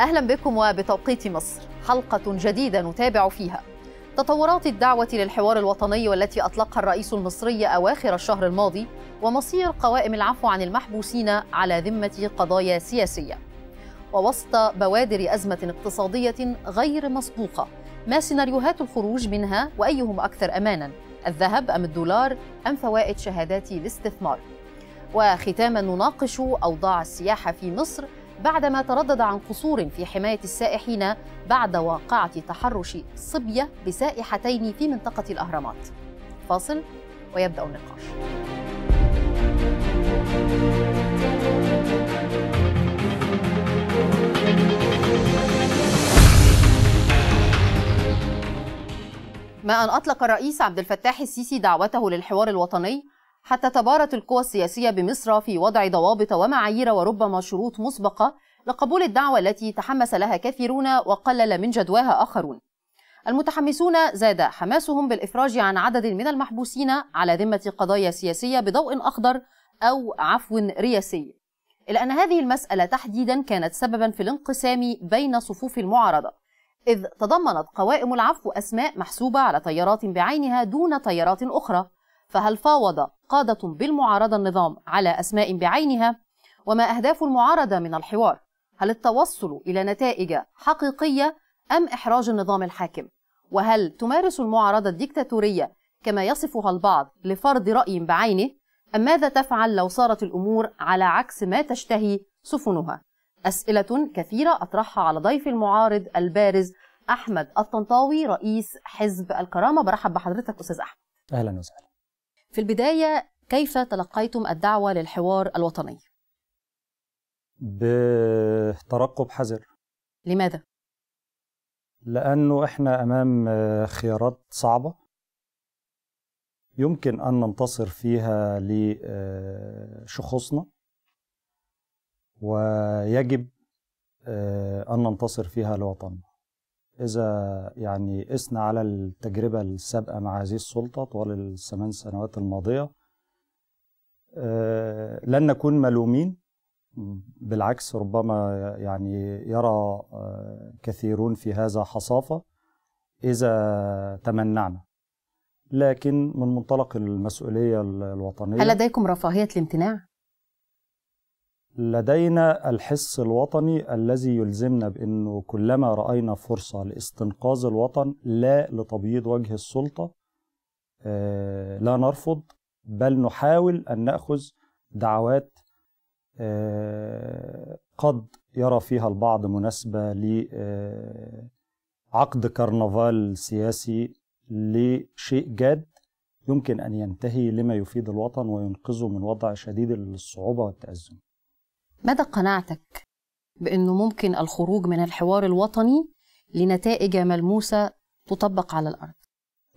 أهلا بكم وبتوقيت مصر حلقة جديدة نتابع فيها تطورات الدعوة للحوار الوطني والتي أطلقها الرئيس المصري أواخر الشهر الماضي ومصير قوائم العفو عن المحبوسين على ذمة قضايا سياسية ووسط بوادر أزمة اقتصادية غير مسبوقة ما سيناريوهات الخروج منها وأيهم أكثر أمانا الذهب أم الدولار أم فوائد شهادات الاستثمار وختاما نناقش أوضاع السياحة في مصر بعدما تردد عن قصور في حماية السائحين بعد واقعة تحرش صبية بسائحتين في منطقة الأهرامات فاصل ويبدأ النقاش ما أن أطلق الرئيس عبد الفتاح السيسي دعوته للحوار الوطني حتى تبارت القوى السياسية بمصر في وضع ضوابط ومعايير وربما شروط مسبقة لقبول الدعوة التي تحمس لها كثيرون وقلل من جدواها آخرون المتحمسون زاد حماسهم بالإفراج عن عدد من المحبوسين على ذمة قضايا سياسية بضوء أخضر أو عفو رياسي إلا أن هذه المسألة تحديدا كانت سببا في الانقسام بين صفوف المعارضة إذ تضمنت قوائم العفو أسماء محسوبة على تيارات بعينها دون تيارات أخرى فهل فاوض قادة بالمعارضة النظام على أسماء بعينها؟ وما أهداف المعارضة من الحوار؟ هل التوصل إلى نتائج حقيقية أم إحراج النظام الحاكم؟ وهل تمارس المعارضة الديكتاتورية كما يصفها البعض لفرض رأي بعينه؟ أم ماذا تفعل لو صارت الأمور على عكس ما تشتهي سفنها؟ أسئلة كثيرة أطرحها على ضيف المعارض البارز أحمد الطنطاوي رئيس حزب الكرامة برحب بحضرتك أستاذ أحمد أهلا وسهلا في البداية كيف تلقيتم الدعوة للحوار الوطني؟ بترقب حذر لماذا؟ لأنه إحنا أمام آه، خيارات صعبة يمكن أن ننتصر فيها لشخوصنا آه، ويجب آه، أن ننتصر فيها لوطننا إذا يعني قسنا على التجربة السابقة مع هذه السلطة طوال الثمان سنوات الماضية آه، لن نكون ملومين بالعكس ربما يعني يرى آه، كثيرون في هذا حصافة إذا تمنعنا لكن من منطلق المسؤولية الوطنية هل لديكم رفاهية الامتناع؟ لدينا الحس الوطني الذي يلزمنا بأنه كلما رأينا فرصة لاستنقاذ الوطن لا لتبييض وجه السلطة آه، لا نرفض بل نحاول أن نأخذ دعوات آه، قد يرى فيها البعض مناسبة لعقد آه، كرنفال سياسي لشيء جاد يمكن أن ينتهي لما يفيد الوطن وينقذه من وضع شديد الصعوبة والتأزم مدى قناعتك بأنه ممكن الخروج من الحوار الوطني لنتائج ملموسة تطبق على الأرض؟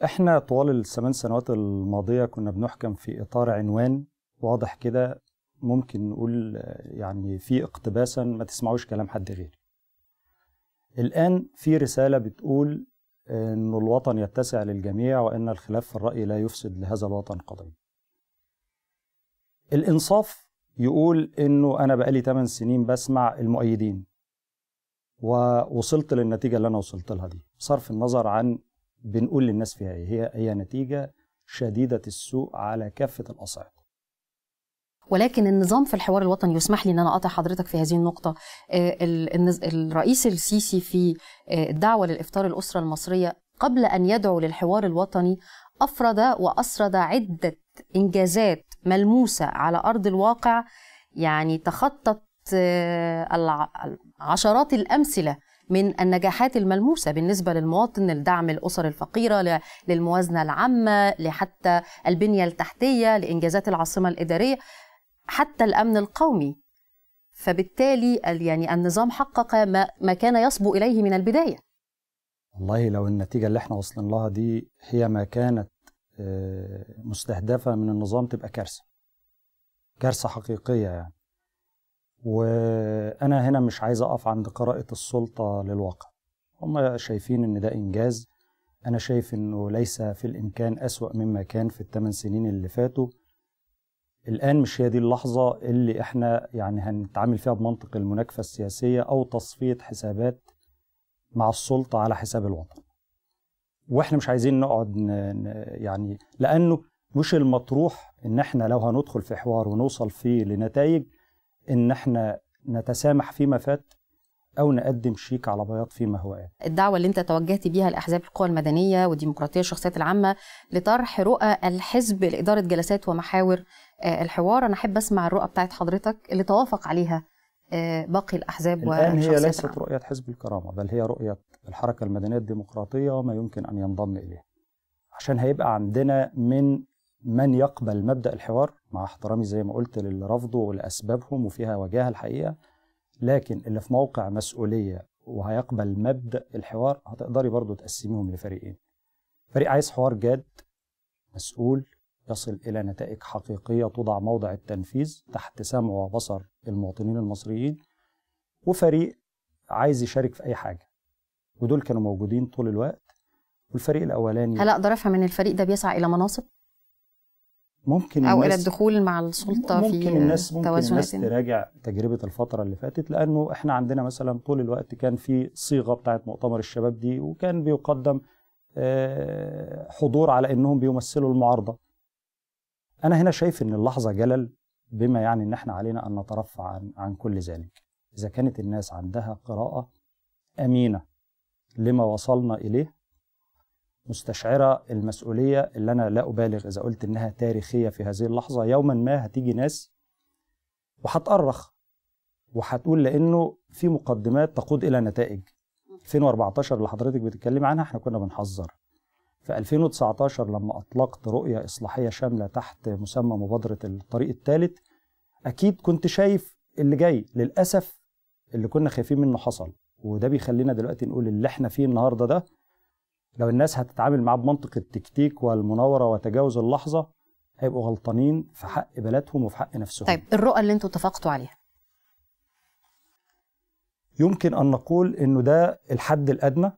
إحنا طوال الثمان سنوات الماضية كنا بنحكم في إطار عنوان واضح كده ممكن نقول يعني في اقتباسا ما تسمعوش كلام حد غيري الآن في رسالة بتقول أن الوطن يتسع للجميع وأن الخلاف في الرأي لا يفسد لهذا الوطن قضية الإنصاف يقول انه انا بقالي 8 سنين بسمع المؤيدين ووصلت للنتيجه اللي انا وصلت لها دي بصرف النظر عن بنقول للناس فيها ايه هي هي نتيجه شديده السوء على كافه الاصعده ولكن النظام في الحوار الوطني يسمح لي ان انا اقطع حضرتك في هذه النقطه آه، الرئيس السيسي في آه، الدعوه للافطار الاسره المصريه قبل ان يدعو للحوار الوطني افرد واسرد عده انجازات ملموسه على ارض الواقع يعني تخطت آه، عشرات الامثله من النجاحات الملموسه بالنسبه للمواطن لدعم الاسر الفقيره للموازنه العامه لحتى البنيه التحتيه لانجازات العاصمه الاداريه حتى الامن القومي فبالتالي يعني النظام حقق ما كان يصبو اليه من البدايه والله لو النتيجه اللي احنا وصلنا لها دي هي ما كانت مستهدفة من النظام تبقى كارثة كارثة حقيقية يعني وأنا هنا مش عايز أقف عند قراءة السلطة للواقع هم شايفين إن ده إنجاز أنا شايف إنه ليس في الإمكان أسوأ مما كان في الثمان سنين اللي فاتوا الآن مش هي دي اللحظة اللي إحنا يعني هنتعامل فيها بمنطق المناكفة السياسية أو تصفية حسابات مع السلطة على حساب الوطن واحنا مش عايزين نقعد يعني لانه مش المطروح ان احنا لو هندخل في حوار ونوصل فيه لنتائج ان احنا نتسامح فيما فات او نقدم شيك على بياض فيما هو آت. الدعوه اللي انت توجهت بيها لاحزاب القوى المدنيه والديمقراطيه الشخصيات العامه لطرح رؤى الحزب لاداره جلسات ومحاور آه، الحوار انا احب اسمع الرؤى بتاعت حضرتك اللي توافق عليها آه، باقي الأحزاب الآن هي ليست رؤية حزب الكرامة بل هي رؤية الحركة المدنية الديمقراطية وما يمكن أن ينضم إليه عشان هيبقى عندنا من من يقبل مبدأ الحوار مع احترامي زي ما قلت للرفض ولأسبابهم وفيها وجاهة الحقيقة لكن اللي في موقع مسؤولية وهيقبل مبدأ الحوار هتقدري برضو تقسميهم لفريقين فريق عايز حوار جاد مسؤول يصل إلى نتائج حقيقية توضع موضع التنفيذ تحت سمع وبصر المواطنين المصريين وفريق عايز يشارك في أي حاجة ودول كانوا موجودين طول الوقت والفريق الأولاني هل أقدر أفهم إن الفريق ده بيسعى إلى مناصب؟ ممكن أو إلى الدخول مع السلطة ممكن في الناس ممكن الناس تراجع تجربة الفترة اللي فاتت لأنه إحنا عندنا مثلا طول الوقت كان في صيغة بتاعة مؤتمر الشباب دي وكان بيقدم آه، حضور على انهم بيمثلوا المعارضه أنا هنا شايف إن اللحظة جلل بما يعني إن إحنا علينا أن نترفع عن, عن كل ذلك إذا كانت الناس عندها قراءة أمينة لما وصلنا إليه مستشعرة المسؤولية اللي أنا لا أبالغ إذا قلت إنها تاريخية في هذه اللحظة يوما ما هتيجي ناس وهتأرخ وهتقول لأنه في مقدمات تقود إلى نتائج 2014 اللي حضرتك بتتكلم عنها احنا كنا بنحذر في 2019 لما أطلقت رؤية إصلاحية شاملة تحت مسمى مبادرة الطريق الثالث أكيد كنت شايف اللي جاي للأسف اللي كنا خايفين منه حصل وده بيخلينا دلوقتي نقول اللي احنا فيه النهارده ده لو الناس هتتعامل معاه بمنطق التكتيك والمناوره وتجاوز اللحظه هيبقوا غلطانين في حق بلدهم وفي حق نفسهم. طيب الرؤى اللي انتوا اتفقتوا عليها؟ يمكن ان نقول انه ده الحد الادنى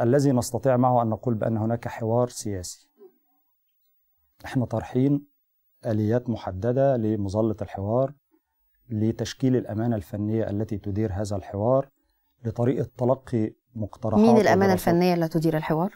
الذي نستطيع معه أن نقول بأن هناك حوار سياسي احنا طرحين آليات محددة لمظلة الحوار لتشكيل الأمانة الفنية التي تدير هذا الحوار لطريقة تلقي مقترحات مين الأمانة الفنية اللي تدير الحوار؟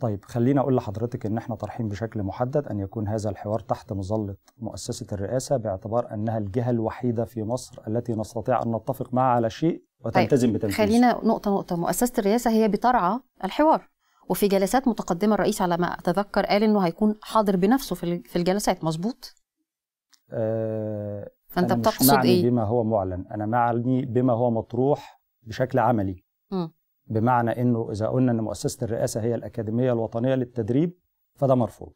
طيب خليني أقول لحضرتك إن احنا طرحين بشكل محدد أن يكون هذا الحوار تحت مظلة مؤسسة الرئاسة باعتبار أنها الجهة الوحيدة في مصر التي نستطيع أن نتفق معها على شيء طيب، وتلتزم بتنفيذ خلينا نقطة نقطة مؤسسة الرئاسة هي بترعى الحوار وفي جلسات متقدمة الرئيس على ما أتذكر قال إنه هيكون حاضر بنفسه في الجلسات مظبوط؟ أه فأنت أنا بتقصد مش معني إيه؟ بما هو معلن أنا معني بما هو مطروح بشكل عملي م. بمعنى إنه إذا قلنا إن مؤسسة الرئاسة هي الأكاديمية الوطنية للتدريب فده مرفوض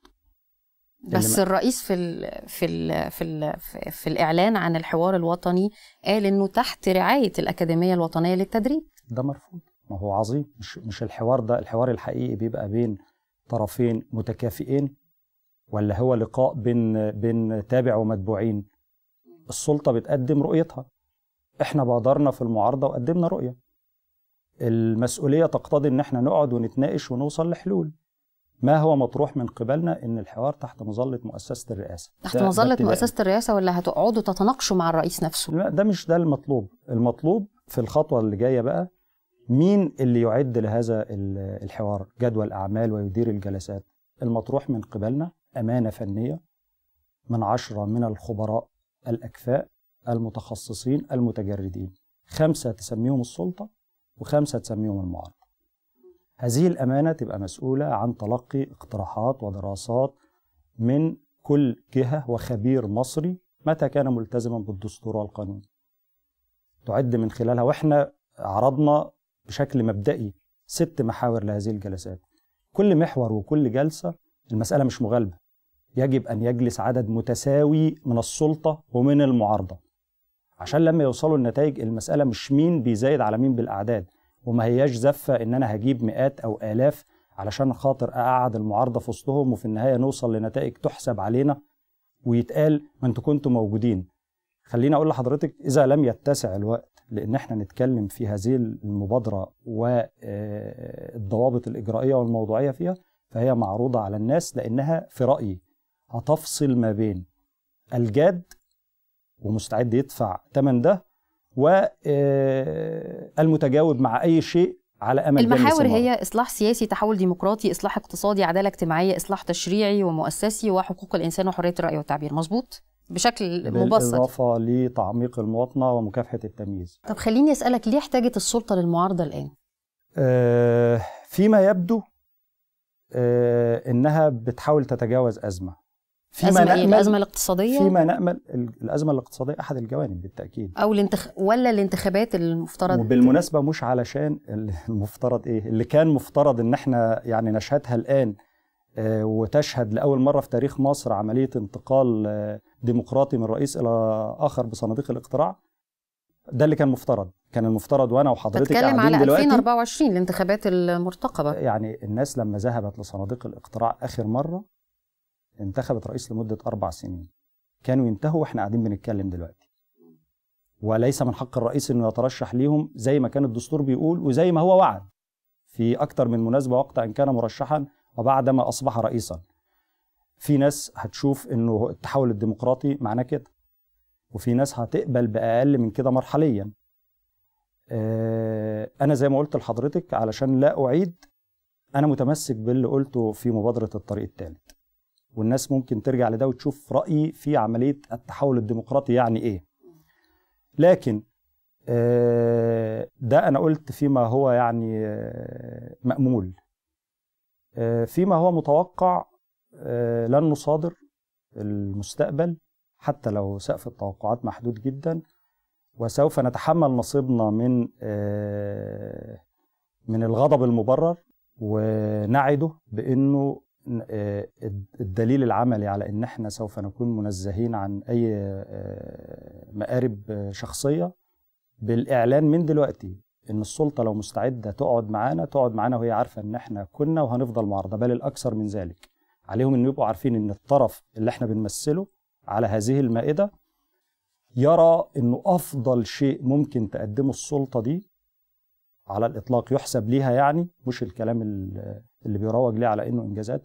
بس الرئيس في ال في ال في ال في الاعلان عن الحوار الوطني قال انه تحت رعايه الاكاديميه الوطنيه للتدريب ده مرفوض ما هو عظيم مش مش الحوار ده الحوار الحقيقي بيبقى بين طرفين متكافئين ولا هو لقاء بين بين تابع ومتبوعين السلطه بتقدم رؤيتها احنا بادرنا في المعارضه وقدمنا رؤيه المسؤوليه تقتضي ان احنا نقعد ونتناقش ونوصل لحلول ما هو مطروح من قبلنا ان الحوار تحت مظله مؤسسه الرئاسه تحت مظله مؤسسه الرئاسه ولا هتقعدوا تتناقشوا مع الرئيس نفسه لا ده مش ده المطلوب المطلوب في الخطوه اللي جايه بقى مين اللي يعد لهذا الحوار جدول اعمال ويدير الجلسات المطروح من قبلنا امانه فنيه من عشره من الخبراء الاكفاء المتخصصين المتجردين خمسه تسميهم السلطه وخمسه تسميهم المعارضه هذه الأمانة تبقى مسؤولة عن تلقي اقتراحات ودراسات من كل جهة وخبير مصري متى كان ملتزما بالدستور والقانون تعد من خلالها وإحنا عرضنا بشكل مبدئي ست محاور لهذه الجلسات كل محور وكل جلسة المسألة مش مغالبة يجب أن يجلس عدد متساوي من السلطة ومن المعارضة عشان لما يوصلوا النتائج المسألة مش مين بيزايد على مين بالأعداد وما هياش زفه ان انا هجيب مئات او الاف علشان خاطر اقعد المعارضه في وسطهم وفي النهايه نوصل لنتائج تحسب علينا ويتقال ما انتوا كنتوا موجودين خليني اقول لحضرتك اذا لم يتسع الوقت لان احنا نتكلم في هذه المبادره والضوابط آه، الاجرائيه والموضوعيه فيها فهي معروضه على الناس لانها في رايي هتفصل ما بين الجاد ومستعد يدفع ثمن ده والمتجاوب آه، مع أي شيء على امل المحاور هي اصلاح سياسي تحول ديمقراطي اصلاح اقتصادي عداله اجتماعيه اصلاح تشريعي ومؤسسي وحقوق الانسان وحريه الراي والتعبير مظبوط بشكل مبسط بالإضافة لتعميق المواطنة ومكافحة التمييز طب خليني أسألك ليه احتاجت السلطة للمعارضة الآن؟ آه فيما يبدو آه إنها بتحاول تتجاوز أزمة فيما أزمة نأمل إيه؟ الأزمة الاقتصادية فيما نأمل الأزمة الاقتصادية أحد الجوانب بالتأكيد أو الانتخ... ولا الانتخابات المفترض وبالمناسبة مش علشان المفترض إيه اللي كان مفترض إن إحنا يعني نشهدها الآن آه، وتشهد لأول مرة في تاريخ مصر عملية انتقال آه، ديمقراطي من رئيس إلى آخر بصناديق الاقتراع ده اللي كان مفترض كان المفترض وانا وحضرتك بتكلم على 2024 الانتخابات المرتقبه يعني الناس لما ذهبت لصناديق الاقتراع اخر مره انتخبت رئيس لمده اربع سنين كانوا ينتهوا واحنا قاعدين بنتكلم دلوقتي وليس من حق الرئيس انه يترشح ليهم زي ما كان الدستور بيقول وزي ما هو وعد في اكتر من مناسبه وقت ان كان مرشحا وبعدما اصبح رئيسا في ناس هتشوف انه التحول الديمقراطي معناه كده وفي ناس هتقبل باقل من كده مرحليا آه، انا زي ما قلت لحضرتك علشان لا اعيد انا متمسك باللي قلته في مبادره الطريق الثالث والناس ممكن ترجع لده وتشوف رأيي في عملية التحول الديمقراطي يعني إيه لكن آه، ده أنا قلت فيما هو يعني آه، مأمول آه، فيما هو متوقع لن نصادر المستقبل حتى لو سقف التوقعات محدود جدا وسوف نتحمل نصيبنا من من الغضب المبرر ونعده بانه آه، الدليل العملي على ان احنا سوف نكون منزهين عن اي آه، مآرب شخصيه بالاعلان من دلوقتي ان السلطه لو مستعده تقعد معانا تقعد معانا وهي عارفه ان احنا كنا وهنفضل معارضه بل الاكثر من ذلك عليهم ان يبقوا عارفين ان الطرف اللي احنا بنمثله على هذه المائده يرى انه افضل شيء ممكن تقدمه السلطه دي على الاطلاق يحسب ليها يعني مش الكلام اللي بيروج ليه على انه انجازات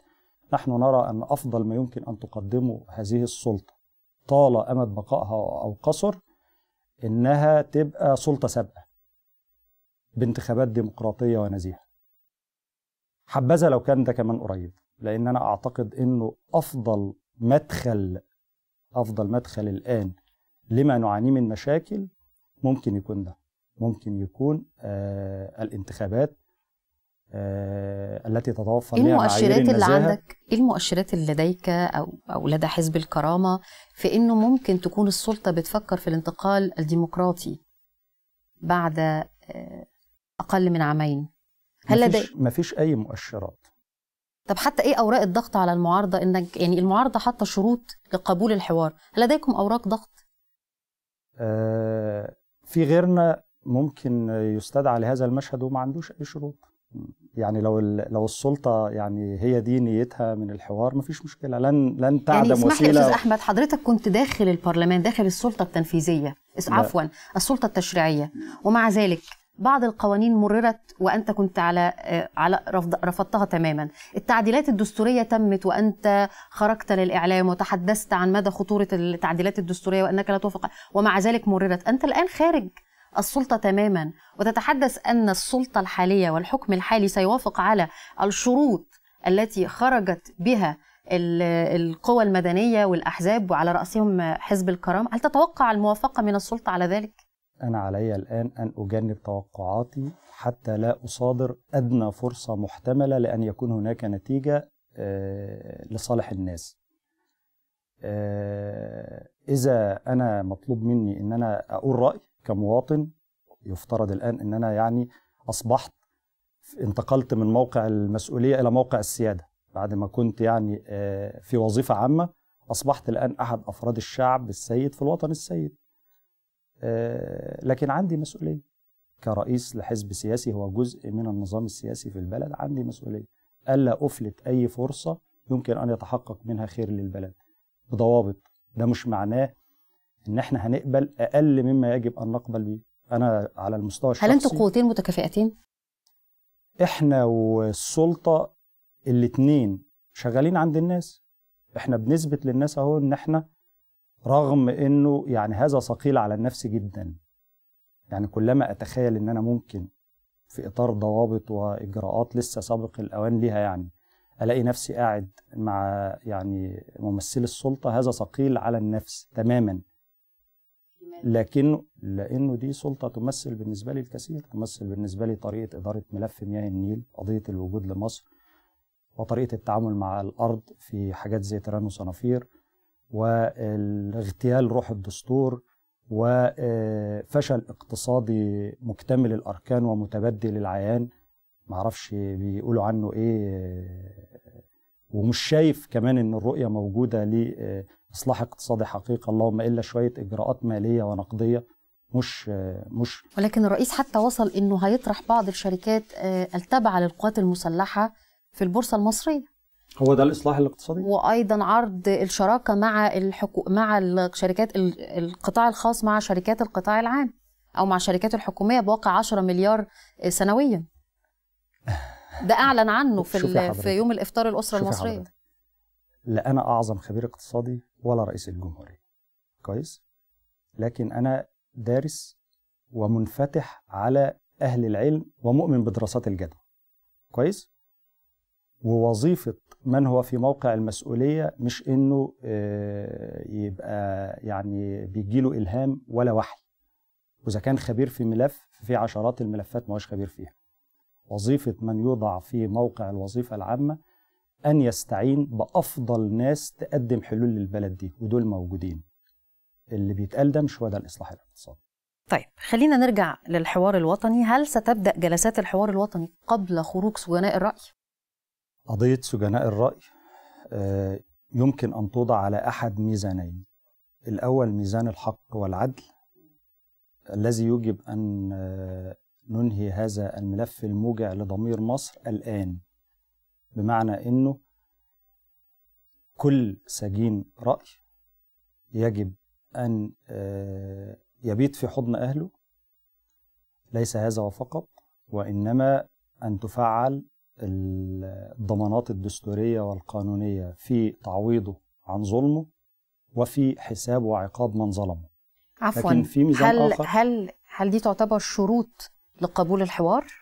نحن نرى أن أفضل ما يمكن أن تقدمه هذه السلطة طال أمد بقائها أو قصر إنها تبقى سلطة سابقة بانتخابات ديمقراطية ونزيهة حبذا لو كان ده كمان قريب لأن أنا أعتقد أنه أفضل مدخل أفضل مدخل الآن لما نعاني من مشاكل ممكن يكون ده ممكن يكون آه الانتخابات آه، التي تتوفر ايه المؤشرات اللي عندك ايه المؤشرات اللي لديك او او لدى حزب الكرامه في انه ممكن تكون السلطه بتفكر في الانتقال الديمقراطي بعد آه، اقل من عامين هل لدي مفيش اي مؤشرات طب حتى ايه اوراق الضغط على المعارضه انك يعني المعارضه حاطه شروط لقبول الحوار هل لديكم اوراق ضغط آه في غيرنا ممكن يستدعى لهذا المشهد وما عندوش اي شروط يعني لو لو السلطه يعني هي دي نيتها من الحوار مفيش مشكله لن لن يعني تعدم يعني اسمح وسيله لي استاذ احمد حضرتك كنت داخل البرلمان داخل السلطه التنفيذيه عفوا السلطه التشريعيه ومع ذلك بعض القوانين مررت وانت كنت على آه، على رفضتها تماما التعديلات الدستوريه تمت وانت خرجت للاعلام وتحدثت عن مدى خطوره التعديلات الدستوريه وانك لا توافق ومع ذلك مررت انت الان خارج السلطة تماما وتتحدث أن السلطة الحالية والحكم الحالي سيوافق على الشروط التي خرجت بها القوى المدنية والأحزاب وعلى رأسهم حزب الكرام هل تتوقع الموافقة من السلطة على ذلك؟ أنا علي الآن أن أجنب توقعاتي حتى لا أصادر أدنى فرصة محتملة لأن يكون هناك نتيجة آه، لصالح الناس آه، إذا أنا مطلوب مني أن أنا أقول رأي كمواطن يفترض الآن أن أنا يعني أصبحت انتقلت من موقع المسؤولية إلى موقع السيادة بعد ما كنت يعني آه، في وظيفة عامة أصبحت الآن أحد أفراد الشعب السيد في الوطن السيد آه، لكن عندي مسؤولية كرئيس لحزب سياسي هو جزء من النظام السياسي في البلد عندي مسؤولية ألا أفلت أي فرصة يمكن أن يتحقق منها خير للبلد بضوابط ده مش معناه ان احنا هنقبل اقل مما يجب ان نقبل بيه انا على المستوى الشخصي هل انتوا قوتين متكافئتين احنا والسلطه الاثنين شغالين عند الناس احنا بنثبت للناس اهو ان احنا رغم انه يعني هذا ثقيل على النفس جدا يعني كلما اتخيل ان انا ممكن في اطار ضوابط واجراءات لسه سابق الاوان ليها يعني الاقي نفسي قاعد مع يعني ممثل السلطه هذا ثقيل على النفس تماما لكنه لانه دي سلطه تمثل بالنسبه لي الكثير تمثل بالنسبه لي طريقه اداره ملف مياه النيل قضيه الوجود لمصر وطريقه التعامل مع الارض في حاجات زي تيران وصنافير واغتيال روح الدستور وفشل اقتصادي مكتمل الاركان ومتبدي للعيان معرفش بيقولوا عنه ايه ومش شايف كمان ان الرؤيه موجوده اصلاح اقتصادي حقيقه اللهم الا شويه اجراءات ماليه ونقديه مش مش ولكن الرئيس حتى وصل انه هيطرح بعض الشركات آه، التابعه للقوات المسلحه في البورصه المصريه هو ده الاصلاح الاقتصادي وايضا عرض الشراكه مع الحكو... مع الشركات القطاع الخاص مع شركات القطاع العام او مع الشركات الحكوميه بواقع 10 مليار آه، سنويا ده اعلن عنه في, ال... في يوم الافطار الاسره المصريه حضرتك. لا انا اعظم خبير اقتصادي ولا رئيس الجمهوريه كويس لكن انا دارس ومنفتح على اهل العلم ومؤمن بدراسات الجدوى كويس ووظيفه من هو في موقع المسؤوليه مش انه آه، يبقى يعني بيجيله الهام ولا وحي واذا كان خبير في ملف في عشرات الملفات ما هوش خبير فيها وظيفه من يوضع في موقع الوظيفه العامه أن يستعين بأفضل ناس تقدم حلول للبلد دي ودول موجودين اللي بيتقال ده مش هو ده الإصلاح الاقتصادي طيب خلينا نرجع للحوار الوطني هل ستبدأ جلسات الحوار الوطني قبل خروج سجناء الرأي؟ قضية سجناء الرأي آه، يمكن أن توضع على أحد ميزانين الأول ميزان الحق والعدل الذي يجب أن آه، ننهي هذا الملف الموجع لضمير مصر الآن بمعنى انه كل سجين راي يجب ان آه، يبيت في حضن اهله ليس هذا فقط وانما ان تفعل الضمانات الدستوريه والقانونيه في تعويضه عن ظلمه وفي حساب وعقاب من ظلمه عفوا لكن في ميزان هل آخر هل هل دي تعتبر شروط لقبول الحوار؟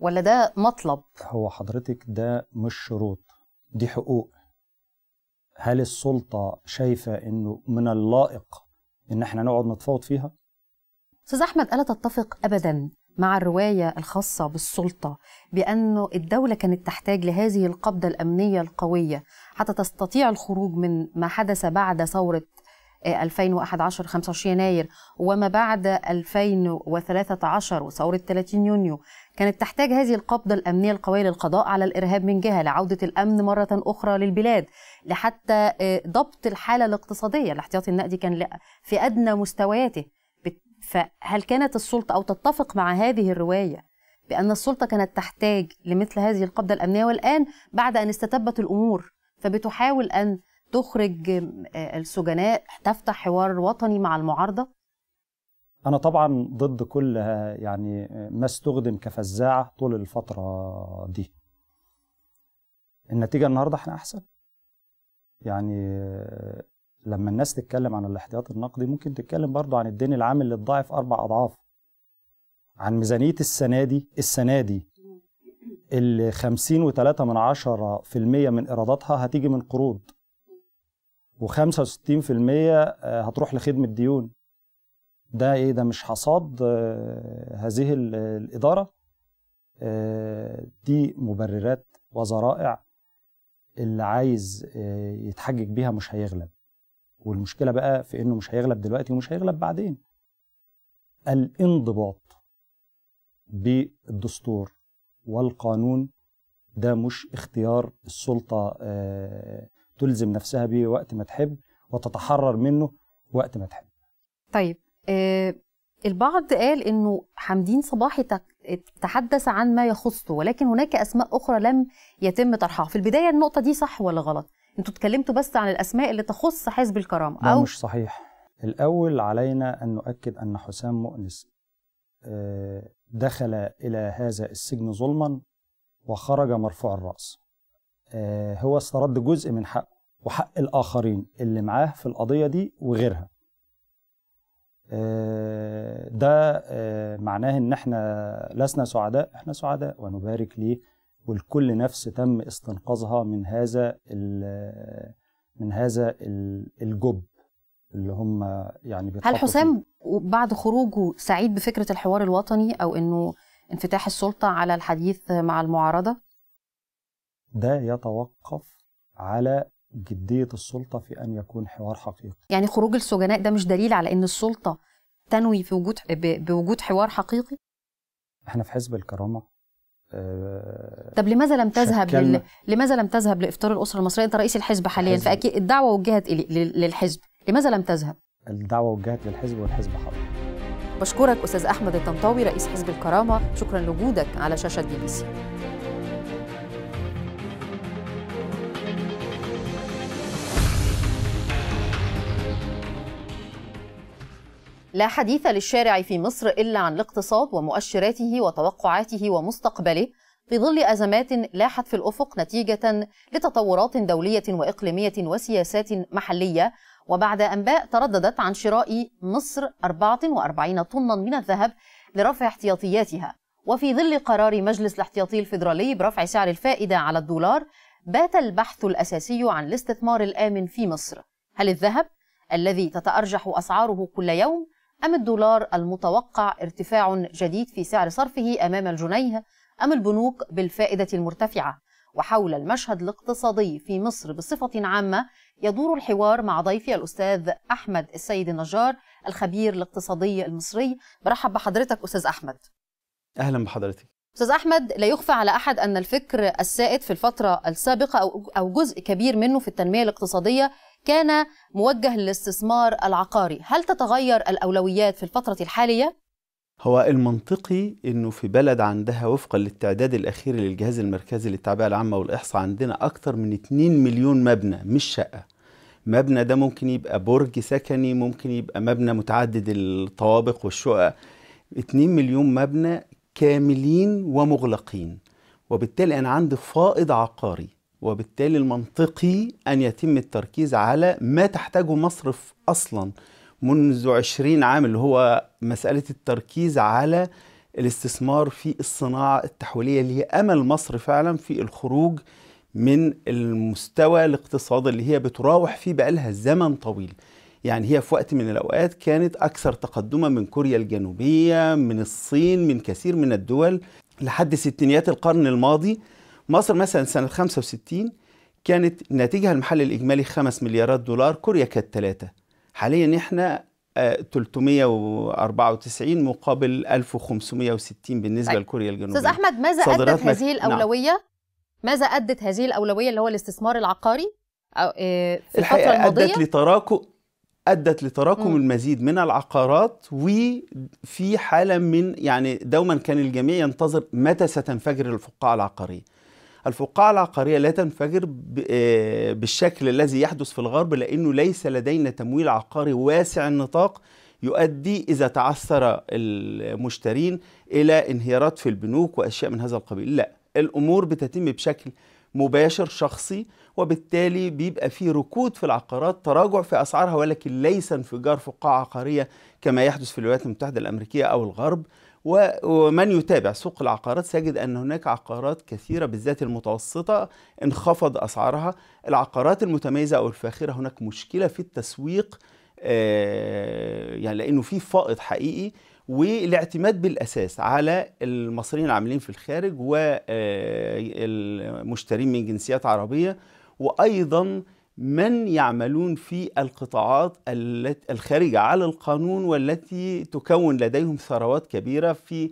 ولا ده مطلب هو حضرتك ده مش شروط دي حقوق هل السلطة شايفة إنه من اللائق إن إحنا نقعد نتفاوض فيها؟ أستاذ أحمد ألا تتفق أبدا مع الرواية الخاصة بالسلطة بأنه الدولة كانت تحتاج لهذه القبضة الأمنية القوية حتى تستطيع الخروج من ما حدث بعد ثورة 2011 25 يناير وما بعد 2013 وثورة 30 يونيو كانت تحتاج هذه القبضة الأمنية القوية للقضاء على الإرهاب من جهة لعودة الأمن مرة أخرى للبلاد لحتى آه، ضبط الحالة الاقتصادية الاحتياطي النقدي كان في أدنى مستوياته فهل كانت السلطة أو تتفق مع هذه الرواية بأن السلطة كانت تحتاج لمثل هذه القبضة الأمنية والآن بعد أن استتبت الأمور فبتحاول أن تخرج السجناء تفتح حوار وطني مع المعارضه انا طبعا ضد كل يعني ما استخدم كفزاعه طول الفتره دي النتيجه النهارده احنا احسن يعني لما الناس تتكلم عن الاحتياط النقدي ممكن تتكلم برضه عن الدين العام اللي اتضاعف اربع اضعاف عن ميزانيه السنه دي السنه دي اللي 50 و3 في المية من ايراداتها هتيجي من قروض و65% آه، هتروح لخدمه ديون ده ايه ده مش حصاد آه، هذه الاداره آه، دي مبررات وذرائع اللي عايز يتحجج بيها مش هيغلب والمشكله بقى في انه مش هيغلب دلوقتي ومش هيغلب بعدين الانضباط بالدستور والقانون ده مش اختيار السلطه تلزم نفسها بيه وقت ما تحب وتتحرر منه وقت ما تحب طيب آه البعض قال انه حمدين صباحي تحدث عن ما يخصه ولكن هناك اسماء اخرى لم يتم طرحها في البدايه النقطه دي صح ولا غلط انتوا اتكلمتوا بس عن الاسماء اللي تخص حزب الكرامه او مش صحيح الاول علينا ان نؤكد ان حسام مؤنس آه، دخل الى هذا السجن ظلما وخرج مرفوع الراس آه، هو استرد جزء من حقه وحق الآخرين اللي معاه في القضية دي وغيرها آه، ده آه، معناه ان احنا لسنا سعداء احنا سعداء ونبارك ليه ولكل نفس تم استنقاذها من هذا من هذا الجب اللي هم يعني هل حسام بعد خروجه سعيد بفكره الحوار الوطني او انه انفتاح السلطه على الحديث مع المعارضه ده يتوقف على جدية السلطة في أن يكون حوار حقيقي يعني خروج السجناء ده مش دليل على أن السلطة تنوي في وجود بوجود حوار حقيقي؟ احنا في حزب الكرامة أه طب لماذا لم تذهب لل... لماذا لم تذهب لافطار الاسره المصريه انت رئيس الحزب حاليا حزب. فاكيد الدعوه وجهت إلي... للحزب لماذا لم تذهب الدعوه وجهت للحزب والحزب حاضر. بشكرك استاذ احمد الطنطاوي رئيس حزب الكرامه شكرا لوجودك على شاشه بي بي سي لا حديث للشارع في مصر إلا عن الاقتصاد ومؤشراته وتوقعاته ومستقبله في ظل أزمات لاحت في الأفق نتيجة لتطورات دولية وإقليمية وسياسات محلية وبعد أنباء ترددت عن شراء مصر 44 طنا من الذهب لرفع احتياطياتها وفي ظل قرار مجلس الاحتياطي الفيدرالي برفع سعر الفائدة على الدولار بات البحث الأساسي عن الاستثمار الآمن في مصر هل الذهب الذي تتأرجح أسعاره كل يوم أم الدولار المتوقع ارتفاع جديد في سعر صرفه أمام الجنيه أم البنوك بالفائدة المرتفعة وحول المشهد الاقتصادي في مصر بصفة عامة يدور الحوار مع ضيفي الأستاذ أحمد السيد النجار الخبير الاقتصادي المصري برحب بحضرتك أستاذ أحمد أهلا بحضرتك استاذ احمد لا يخفى على احد ان الفكر السائد في الفتره السابقه او جزء كبير منه في التنميه الاقتصاديه كان موجه للاستثمار العقاري هل تتغير الأولويات في الفترة الحالية؟ هو المنطقي أنه في بلد عندها وفقا للتعداد الأخير للجهاز المركزي للتعبئة العامة والإحصاء عندنا أكثر من 2 مليون مبنى مش شقة مبنى ده ممكن يبقى برج سكني ممكن يبقى مبنى متعدد الطوابق والشقق 2 مليون مبنى كاملين ومغلقين وبالتالي أنا عندي فائض عقاري وبالتالي المنطقي أن يتم التركيز على ما تحتاجه مصر أصلا منذ عشرين عام اللي هو مسألة التركيز على الاستثمار في الصناعة التحويلية اللي هي أمل مصر فعلا في الخروج من المستوى الاقتصادي اللي هي بتراوح فيه بقالها زمن طويل يعني هي في وقت من الأوقات كانت أكثر تقدما من كوريا الجنوبية من الصين من كثير من الدول لحد ستينيات القرن الماضي مصر مثلا سنة 65 كانت ناتجها المحلي الإجمالي 5 مليارات دولار كوريا كانت 3 حاليا احنا 394 آه، مقابل 1560 بالنسبة طيب. لكوريا الجنوبية أستاذ أحمد ماذا أدت هذه نعم. الأولوية؟ نعم. ماذا أدت هذه الأولوية اللي هو الاستثمار العقاري آه، في الفترة الماضية؟ أدت لتراكم ادت لتراكم مم. المزيد من العقارات وفي حاله من يعني دوما كان الجميع ينتظر متى ستنفجر الفقاعه العقاريه الفقاعة العقارية لا تنفجر آه، بالشكل الذي يحدث في الغرب لأنه ليس لدينا تمويل عقاري واسع النطاق يؤدي إذا تعثر المشترين إلى انهيارات في البنوك وأشياء من هذا القبيل لا الأمور بتتم بشكل مباشر شخصي وبالتالي بيبقى في ركود في العقارات تراجع في أسعارها ولكن ليس انفجار فقاعة عقارية كما يحدث في الولايات المتحدة الأمريكية أو الغرب ومن يتابع سوق العقارات سيجد أن هناك عقارات كثيرة بالذات المتوسطة انخفض أسعارها العقارات المتميزة أو الفاخرة هناك مشكلة في التسويق آه، يعني لأنه في فائض حقيقي والاعتماد بالأساس على المصريين العاملين في الخارج والمشترين آه، من جنسيات عربية وأيضا من يعملون في القطاعات الخارجة على القانون والتي تكون لديهم ثروات كبيرة في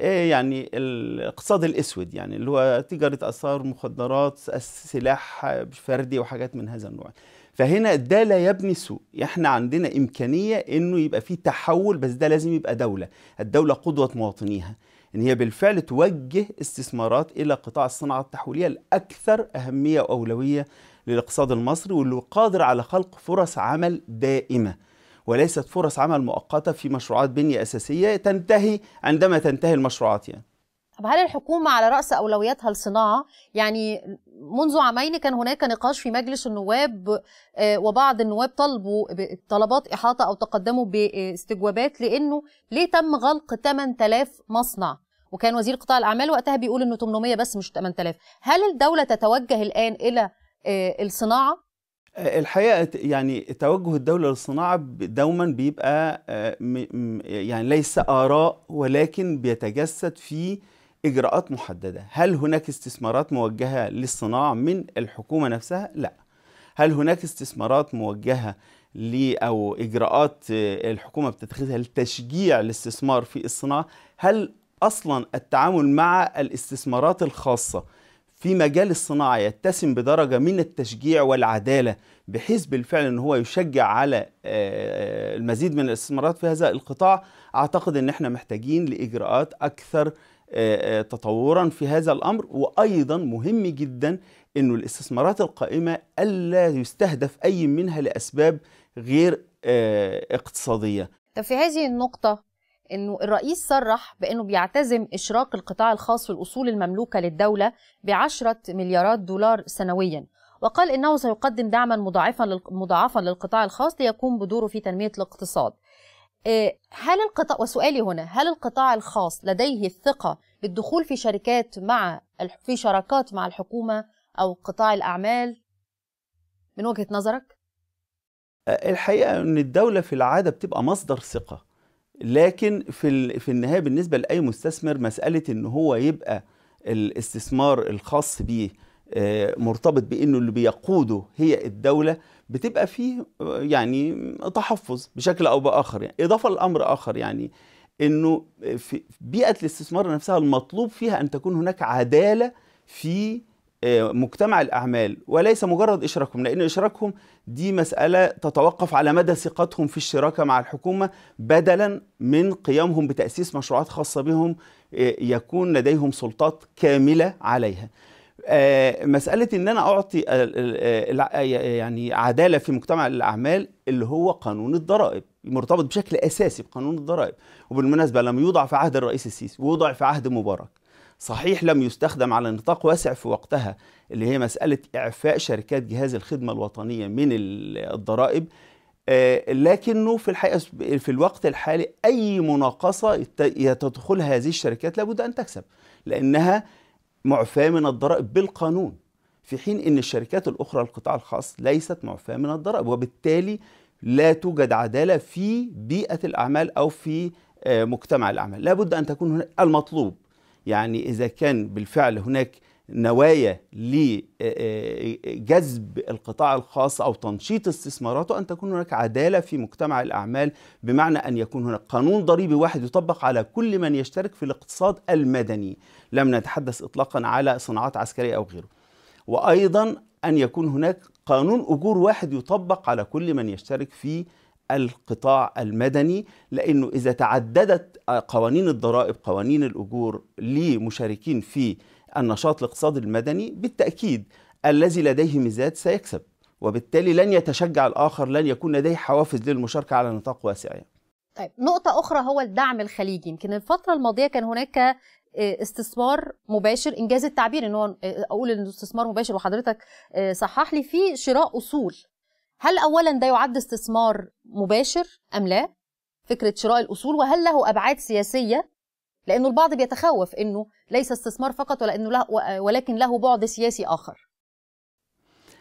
آه، يعني الاقتصاد الاسود يعني اللي هو تجاره اثار مخدرات السلاح فردي وحاجات من هذا النوع فهنا ده لا يبني سوق احنا عندنا امكانيه انه يبقى في تحول بس ده لازم يبقى دوله الدوله قدوه مواطنيها ان هي بالفعل توجه استثمارات الى قطاع الصناعه التحويليه الاكثر اهميه واولويه للاقتصاد المصري واللي قادر على خلق فرص عمل دائمه وليست فرص عمل مؤقته في مشروعات بنيه اساسيه تنتهي عندما تنتهي المشروعات يعني. طب هل الحكومه على راس اولوياتها الصناعه؟ يعني منذ عامين كان هناك نقاش في مجلس النواب آه، وبعض النواب طلبوا طلبات احاطه او تقدموا باستجوابات لانه ليه تم غلق 8000 مصنع؟ وكان وزير قطاع الاعمال وقتها بيقول انه 800 بس مش 8000 هل الدوله تتوجه الان الى آه، الصناعه آه، الحقيقه يعني توجه الدوله للصناعه دوما بيبقى آه، يعني ليس اراء ولكن بيتجسد في اجراءات محدده هل هناك استثمارات موجهه للصناعه من الحكومه نفسها لا هل هناك استثمارات موجهه لي او اجراءات الحكومه بتتخذها لتشجيع الاستثمار في الصناعه هل اصلا التعامل مع الاستثمارات الخاصه في مجال الصناعة يتسم بدرجة من التشجيع والعدالة بحيث بالفعل ان هو يشجع على آه، آه، المزيد من الاستثمارات في هذا القطاع اعتقد ان احنا محتاجين لاجراءات اكثر آه، تطورا في هذا الامر وايضا مهم جدا انه الاستثمارات القائمه الا يستهدف اي منها لاسباب غير اقتصاديه طب في هذه النقطه انه الرئيس صرح بانه بيعتزم اشراك القطاع الخاص في الاصول المملوكه للدوله بعشرة مليارات دولار سنويا وقال انه سيقدم دعما مضاعفا مضاعفا للقطاع الخاص ليقوم بدوره في تنميه الاقتصاد آه، هل القطاع وسؤالي هنا هل القطاع الخاص لديه الثقه للدخول في شركات مع في شراكات مع الحكومه او قطاع الاعمال من وجهه نظرك آه، الحقيقه ان الدوله في العاده بتبقى مصدر ثقه لكن في في النهايه بالنسبه لاي مستثمر مساله ان هو يبقى الاستثمار الخاص بيه آه، مرتبط بانه اللي بيقوده هي الدوله بتبقى فيه آه، يعني تحفظ بشكل او باخر يعني اضافه لامر اخر يعني انه في بيئه الاستثمار نفسها المطلوب فيها ان تكون هناك عداله في آه، مجتمع الأعمال وليس مجرد إشراكهم لأن إشراكهم دي مسألة تتوقف على مدى ثقتهم في الشراكة مع الحكومة بدلا من قيامهم بتأسيس مشروعات خاصة بهم آه، يكون لديهم سلطات كاملة عليها آه، مسألة إن أنا أعطي يعني عدالة في مجتمع الأعمال اللي هو قانون الضرائب مرتبط بشكل أساسي بقانون الضرائب وبالمناسبة لم يوضع في عهد الرئيس السيسي ووضع في عهد مبارك صحيح لم يستخدم على نطاق واسع في وقتها اللي هي مسألة إعفاء شركات جهاز الخدمة الوطنية من الضرائب آه، لكنه في الحقيقة في الوقت الحالي أي مناقصة تدخلها هذه الشركات لابد أن تكسب لأنها معفاة من الضرائب بالقانون في حين أن الشركات الأخرى القطاع الخاص ليست معفاة من الضرائب وبالتالي لا توجد عدالة في بيئة الأعمال أو في آه، مجتمع الأعمال لابد أن تكون المطلوب يعني إذا كان بالفعل هناك نوايا لجذب القطاع الخاص أو تنشيط استثماراته أن تكون هناك عدالة في مجتمع الأعمال بمعنى أن يكون هناك قانون ضريبي واحد يطبق على كل من يشترك في الاقتصاد المدني لم نتحدث إطلاقا على صناعات عسكرية أو غيره وأيضا أن يكون هناك قانون أجور واحد يطبق على كل من يشترك في القطاع المدني لانه اذا تعددت قوانين الضرائب قوانين الاجور لمشاركين في النشاط الاقتصادي المدني بالتاكيد الذي لديه ميزات سيكسب وبالتالي لن يتشجع الاخر لن يكون لديه حوافز للمشاركه على نطاق واسع يعني. طيب نقطة أخرى هو الدعم الخليجي يمكن الفترة الماضية كان هناك آه، استثمار مباشر إنجاز التعبير إن هو آه، أقول إن استثمار مباشر وحضرتك آه، صحح لي في شراء أصول هل اولا ده يعد استثمار مباشر ام لا فكره شراء الاصول وهل له ابعاد سياسيه لانه البعض بيتخوف انه ليس استثمار فقط ولانه له ولكن له بعد سياسي اخر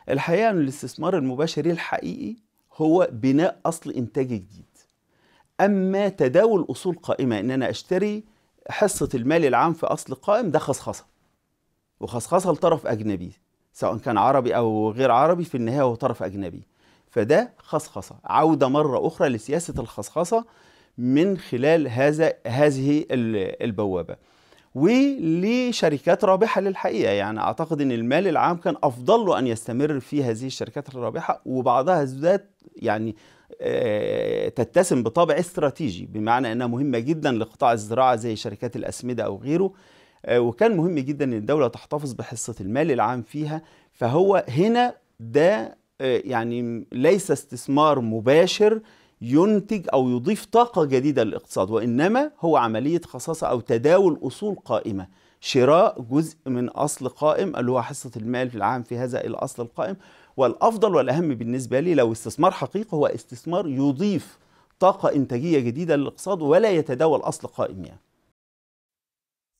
الحقيقه ان الاستثمار المباشر الحقيقي هو بناء اصل انتاج جديد اما تداول اصول قائمه ان انا اشتري حصه المال العام في اصل قائم ده خصخصه وخصخصه لطرف اجنبي سواء كان عربي او غير عربي في النهايه هو طرف اجنبي فده خصخصة عودة مرة أخرى لسياسة الخصخصة من خلال هذا هذه البوابة ولشركات رابحة للحقيقة يعني أعتقد أن المال العام كان أفضل له أن يستمر في هذه الشركات الرابحة وبعضها ذات يعني آه، تتسم بطابع استراتيجي بمعنى أنها مهمة جدا لقطاع الزراعة زي شركات الأسمدة أو غيره آه، وكان مهم جدا أن الدولة تحتفظ بحصة المال العام فيها فهو هنا ده آه، يعني ليس استثمار مباشر ينتج او يضيف طاقه جديده للاقتصاد وانما هو عمليه خصاصه او تداول اصول قائمه شراء جزء من اصل قائم اللي هو حصه المال في العام في هذا الاصل القائم والافضل والاهم بالنسبه لي لو استثمار حقيقي هو استثمار يضيف طاقه انتاجيه جديده للاقتصاد ولا يتداول اصل قائم يعني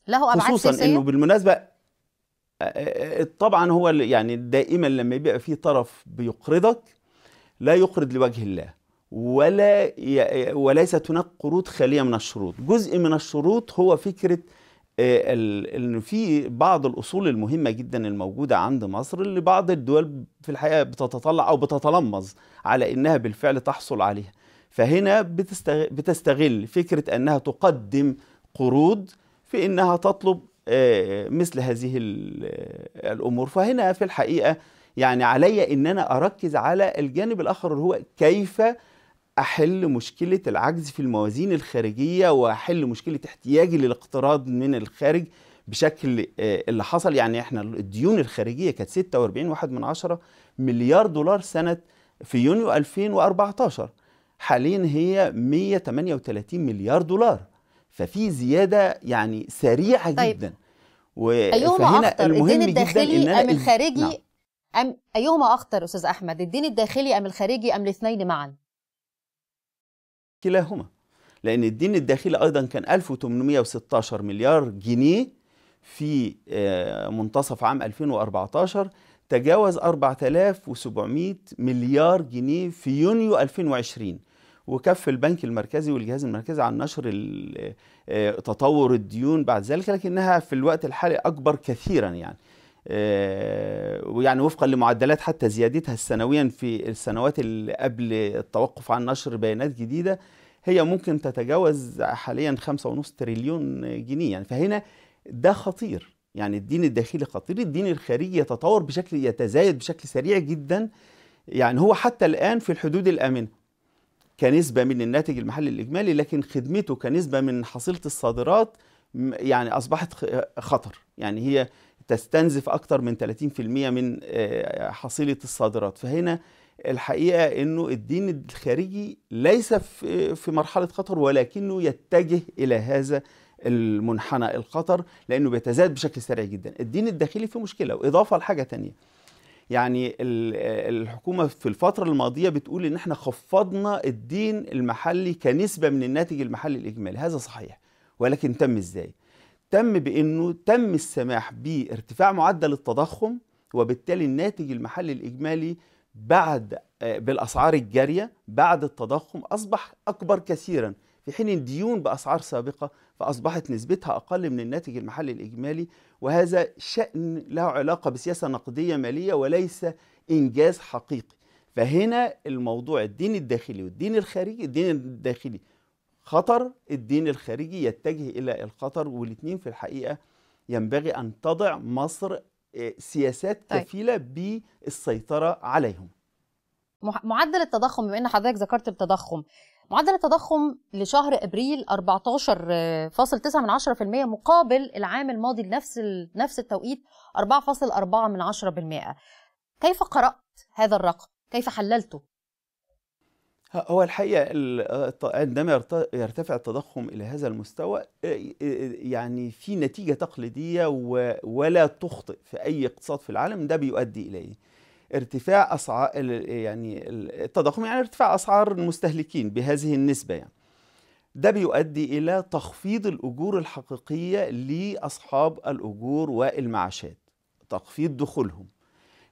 له ابعاد خصوصا انه بالمناسبه طبعا هو يعني دائما لما يبقى في طرف بيقرضك لا يقرض لوجه الله ولا وليست هناك قروض خاليه من الشروط جزء من الشروط هو فكره آه، ان في بعض الاصول المهمه جدا الموجوده عند مصر اللي بعض الدول في الحقيقه بتتطلع او بتتلمظ على انها بالفعل تحصل عليها فهنا بتستغل فكره انها تقدم قروض في انها تطلب آه، مثل هذه الامور فهنا في الحقيقه يعني علي ان انا اركز على الجانب الاخر اللي هو كيف احل مشكله العجز في الموازين الخارجيه واحل مشكله احتياجي للاقتراض من الخارج بشكل آه، اللي حصل يعني احنا الديون الخارجيه كانت 46 واحد من عشرة مليار دولار سنه في يونيو 2014 حاليا هي 138 مليار دولار ففي زياده يعني سريعه طيب. جدا و... أيهما أخطر الدين الداخلي أم الخارجي نعم. أم أيهما أخطر أستاذ أحمد الدين الداخلي أم الخارجي أم الاثنين معا كلاهما لأن الدين الداخلي أيضا كان 1816 مليار جنيه في آه، منتصف عام 2014 تجاوز 4700 مليار جنيه في يونيو 2020 وكف البنك المركزي والجهاز المركزي عن نشر آه، تطور الديون بعد ذلك لكنها في الوقت الحالي أكبر كثيرا يعني آه، ويعني وفقا لمعدلات حتى زيادتها سنويا في السنوات اللي قبل التوقف عن نشر بيانات جديدة هي ممكن تتجاوز حاليا 5.5 تريليون جنيه يعني فهنا ده خطير يعني الدين الداخلي خطير الدين الخارجي يتطور بشكل يتزايد بشكل سريع جدا يعني هو حتى الآن في الحدود الآمنة كنسبة من الناتج المحلي الإجمالي لكن خدمته كنسبة من حصيلة الصادرات يعني أصبحت خطر يعني هي تستنزف أكثر من 30% من آه، حصيلة الصادرات فهنا الحقيقة أنه الدين الخارجي ليس في مرحلة خطر ولكنه يتجه إلى هذا المنحنى الخطر لأنه بيتزايد بشكل سريع جدا الدين الداخلي فيه مشكلة وإضافة لحاجة تانية يعني الحكومه في الفتره الماضيه بتقول ان احنا خفضنا الدين المحلي كنسبه من الناتج المحلي الاجمالي هذا صحيح ولكن تم ازاي تم بانه تم السماح بارتفاع معدل التضخم وبالتالي الناتج المحلي الاجمالي بعد آه، بالاسعار الجاريه بعد التضخم اصبح اكبر كثيرا في حين الديون بأسعار سابقة فأصبحت نسبتها أقل من الناتج المحلي الإجمالي وهذا شأن له علاقة بسياسة نقدية مالية وليس إنجاز حقيقي فهنا الموضوع الدين الداخلي والدين الخارجي الدين الداخلي خطر الدين الخارجي يتجه إلى الخطر والاثنين في الحقيقة ينبغي أن تضع مصر آه، سياسات طيب. كفيلة بالسيطرة عليهم معدل التضخم بما ان حضرتك ذكرت التضخم معدل التضخم لشهر ابريل 14.9% آه، مقابل العام الماضي لنفس نفس التوقيت 4.4% كيف قرات هذا الرقم كيف حللته هو الحقيقه آه، عندما يرتفع التضخم الى هذا المستوى آه، يعني في نتيجه تقليديه ولا تخطئ في اي اقتصاد في العالم ده بيؤدي اليه ارتفاع اسعار يعني التضخم يعني ارتفاع اسعار المستهلكين بهذه النسبه يعني ده بيؤدي الى تخفيض الاجور الحقيقيه لاصحاب الاجور والمعاشات تخفيض دخولهم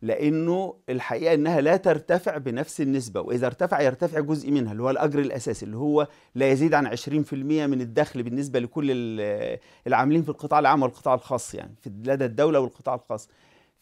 لانه الحقيقه انها لا ترتفع بنفس النسبه واذا ارتفع يرتفع جزء منها اللي هو الاجر الاساسي اللي هو لا يزيد عن 20% من الدخل بالنسبه لكل العاملين في القطاع العام والقطاع الخاص يعني في لدى الدوله والقطاع الخاص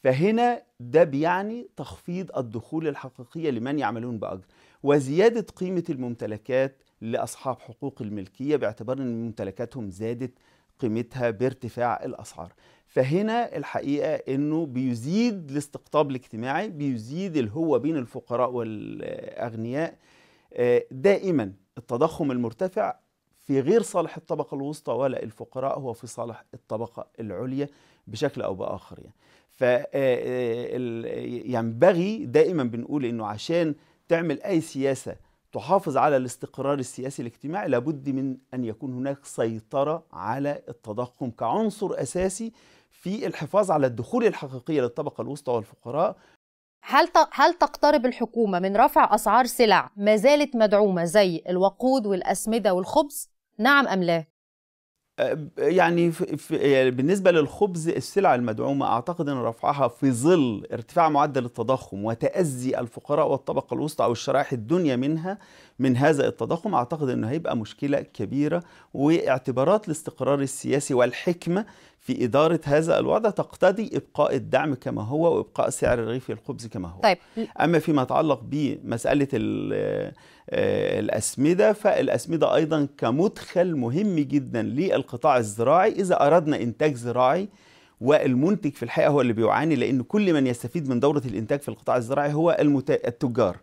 فهنا ده بيعني تخفيض الدخول الحقيقية لمن يعملون بأجر وزيادة قيمة الممتلكات لأصحاب حقوق الملكية باعتبار أن ممتلكاتهم زادت قيمتها بارتفاع الأسعار فهنا الحقيقة أنه بيزيد الاستقطاب الاجتماعي بيزيد الهوة بين الفقراء والأغنياء آه، دائما التضخم المرتفع في غير صالح الطبقة الوسطى ولا الفقراء هو في صالح الطبقة العليا بشكل أو بآخر يعني. فينبغي آه، آه، دائما بنقول انه عشان تعمل اي سياسه تحافظ على الاستقرار السياسي الاجتماعي لابد من ان يكون هناك سيطره على التضخم كعنصر اساسي في الحفاظ على الدخول الحقيقيه للطبقه الوسطى والفقراء هل هل تقترب الحكومه من رفع اسعار سلع ما زالت مدعومه زي الوقود والاسمده والخبز نعم ام لا يعني, يعني بالنسبة للخبز السلع المدعومة أعتقد أن رفعها في ظل ارتفاع معدل التضخم وتأذي الفقراء والطبقة الوسطى أو الشرائح الدنيا منها من هذا التضخم أعتقد أنه هيبقى مشكلة كبيرة واعتبارات الاستقرار السياسي والحكمة في إدارة هذا الوضع تقتضي إبقاء الدعم كما هو وإبقاء سعر رغيف الخبز كما هو طيب. أما فيما يتعلق بمسألة آه، الأسمدة فالأسمدة أيضا كمدخل مهم جدا للقطاع الزراعي إذا أردنا إنتاج زراعي والمنتج في الحقيقة هو اللي بيعاني لأن كل من يستفيد من دورة الإنتاج في القطاع الزراعي هو المت... التجار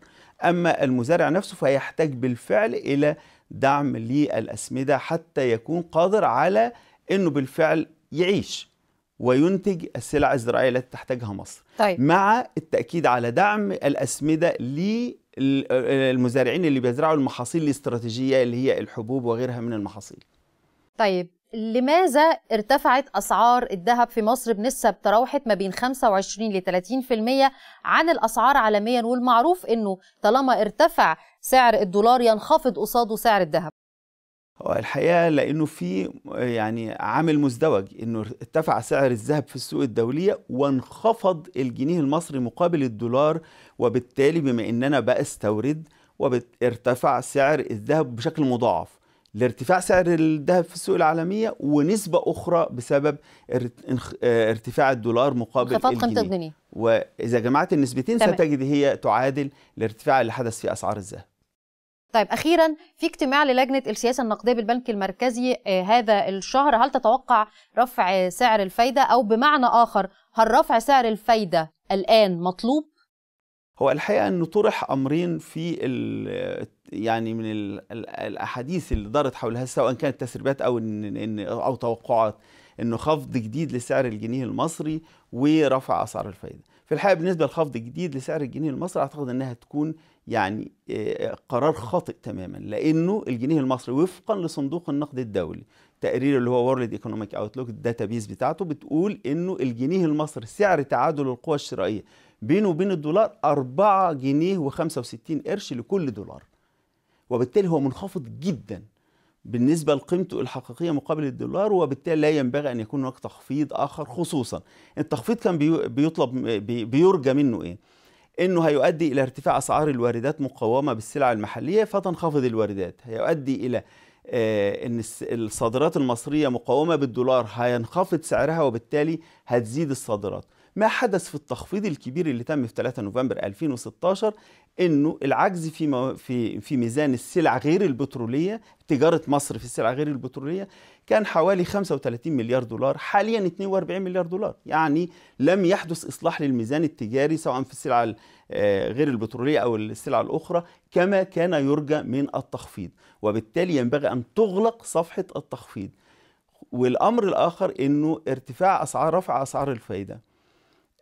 أما المزارع نفسه فيحتاج بالفعل إلى دعم للأسمدة حتى يكون قادر على أنه بالفعل يعيش وينتج السلع الزراعيه التي تحتاجها مصر طيب. مع التاكيد على دعم الاسمده للمزارعين اللي بيزرعوا المحاصيل الاستراتيجيه اللي هي الحبوب وغيرها من المحاصيل طيب لماذا ارتفعت اسعار الذهب في مصر بنسب تراوحت ما بين 25 ل 30% عن الاسعار عالميا والمعروف انه طالما ارتفع سعر الدولار ينخفض قصاده سعر الذهب الحقيقه لانه في يعني عامل مزدوج انه ارتفع سعر الذهب في السوق الدوليه وانخفض الجنيه المصري مقابل الدولار وبالتالي بما ان انا بستورد وارتفع سعر الذهب بشكل مضاعف لارتفاع سعر الذهب في السوق العالمية ونسبة أخرى بسبب ارتفاع الدولار مقابل انخفاض قيمة الجنيه وإذا جمعت النسبتين تمام. ستجد هي تعادل الارتفاع اللي حدث في أسعار الذهب طيب اخيرا في اجتماع للجنه السياسه النقديه بالبنك المركزي آه، هذا الشهر هل تتوقع رفع سعر الفايده او بمعنى اخر هل رفع سعر الفايده الان مطلوب هو الحقيقه انه طرح امرين في يعني من الاحاديث اللي دارت حولها سواء كانت تسريبات او إن او توقعات انه خفض جديد لسعر الجنيه المصري ورفع اسعار الفايده في الحقيقه بالنسبه لخفض جديد لسعر الجنيه المصري اعتقد انها تكون يعني آه، قرار خاطئ تماما لانه الجنيه المصري وفقا لصندوق النقد الدولي تقرير اللي هو وورلد ايكونوميك اوتلوك بيز بتاعته بتقول انه الجنيه المصري سعر تعادل القوى الشرائيه بينه وبين الدولار 4 جنيه و65 قرش لكل دولار وبالتالي هو منخفض جدا بالنسبه لقيمته الحقيقيه مقابل الدولار وبالتالي لا ينبغي ان يكون هناك تخفيض اخر خصوصا التخفيض كان بيطلب بيرجى منه ايه انه هيؤدي الى ارتفاع اسعار الواردات مقاومه بالسلع المحليه فتنخفض الواردات هيؤدي الى آه، ان الصادرات المصريه مقاومه بالدولار هينخفض سعرها وبالتالي هتزيد الصادرات ما حدث في التخفيض الكبير اللي تم في 3 نوفمبر 2016 انه العجز في في في ميزان السلع غير البتروليه تجاره مصر في السلع غير البتروليه كان حوالي 35 مليار دولار حاليا 42 مليار دولار يعني لم يحدث اصلاح للميزان التجاري سواء في السلع آه، غير البتروليه او السلع الاخرى كما كان يرجى من التخفيض وبالتالي ينبغي ان تغلق صفحه التخفيض والامر الاخر انه ارتفاع اسعار رفع اسعار الفائده